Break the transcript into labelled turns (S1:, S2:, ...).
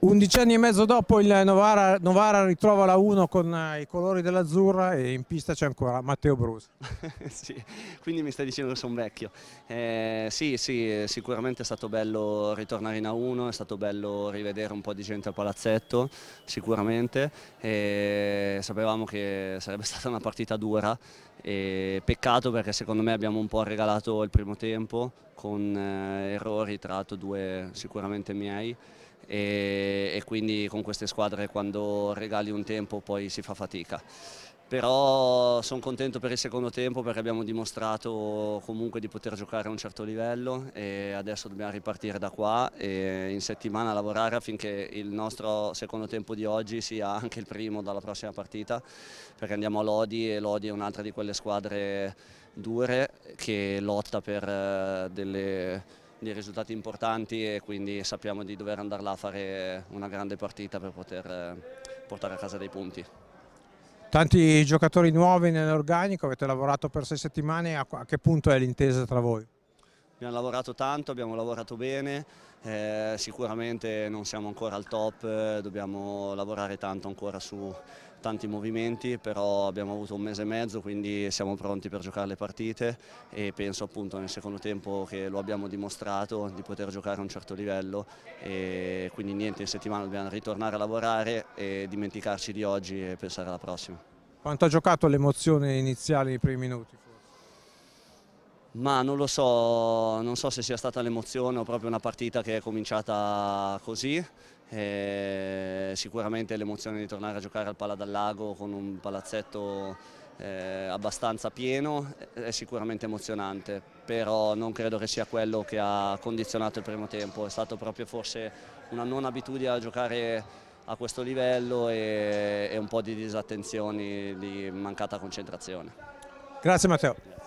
S1: 11 anni e mezzo dopo il Novara, Novara ritrova la 1 con eh, i colori dell'azzurra e in pista c'è ancora Matteo Brusa.
S2: sì, quindi mi stai dicendo che sono vecchio. Eh, sì, sì, sicuramente è stato bello ritornare in A1, è stato bello rivedere un po' di gente al palazzetto, sicuramente. Eh, sapevamo che sarebbe stata una partita dura, eh, peccato perché secondo me abbiamo un po' regalato il primo tempo con eh, errori tra l'altro due sicuramente miei e, e quindi con queste squadre quando regali un tempo poi si fa fatica però sono contento per il secondo tempo perché abbiamo dimostrato comunque di poter giocare a un certo livello e adesso dobbiamo ripartire da qua e in settimana lavorare affinché il nostro secondo tempo di oggi sia anche il primo dalla prossima partita perché andiamo a Lodi e Lodi è un'altra di quelle squadre dure che lotta per eh, delle di risultati importanti e quindi sappiamo di dover andare là a fare una grande partita per poter eh, portare a casa dei punti.
S1: Tanti giocatori nuovi nell'organico, avete lavorato per sei settimane, a che punto è l'intesa tra voi?
S2: Abbiamo lavorato tanto, abbiamo lavorato bene, eh, sicuramente non siamo ancora al top, eh, dobbiamo lavorare tanto ancora su tanti movimenti, però abbiamo avuto un mese e mezzo, quindi siamo pronti per giocare le partite e penso appunto nel secondo tempo che lo abbiamo dimostrato di poter giocare a un certo livello e quindi niente, in settimana dobbiamo ritornare a lavorare e dimenticarci di oggi e pensare alla prossima.
S1: Quanto ha giocato l'emozione iniziale nei primi minuti?
S2: Ma non lo so, non so se sia stata l'emozione o proprio una partita che è cominciata così. E sicuramente l'emozione di tornare a giocare al Pala dal Lago con un palazzetto eh, abbastanza pieno è sicuramente emozionante, però non credo che sia quello che ha condizionato il primo tempo, è stato proprio forse una non abitudine a giocare a questo livello e, e un po' di disattenzioni, di mancata concentrazione.
S1: Grazie Matteo.